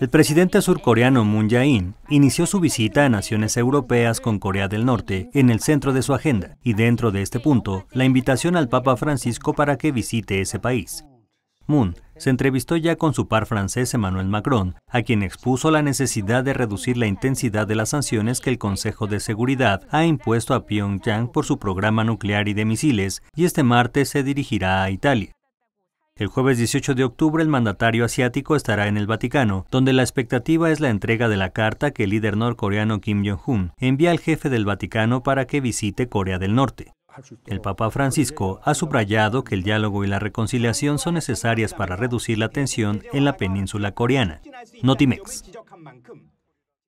El presidente surcoreano Moon Jae-in inició su visita a naciones europeas con Corea del Norte en el centro de su agenda y dentro de este punto, la invitación al Papa Francisco para que visite ese país. Moon se entrevistó ya con su par francés Emmanuel Macron, a quien expuso la necesidad de reducir la intensidad de las sanciones que el Consejo de Seguridad ha impuesto a Pyongyang por su programa nuclear y de misiles, y este martes se dirigirá a Italia. El jueves 18 de octubre el mandatario asiático estará en el Vaticano, donde la expectativa es la entrega de la carta que el líder norcoreano Kim Jong-un envía al jefe del Vaticano para que visite Corea del Norte. El Papa Francisco ha subrayado que el diálogo y la reconciliación son necesarias para reducir la tensión en la península coreana. Notimex.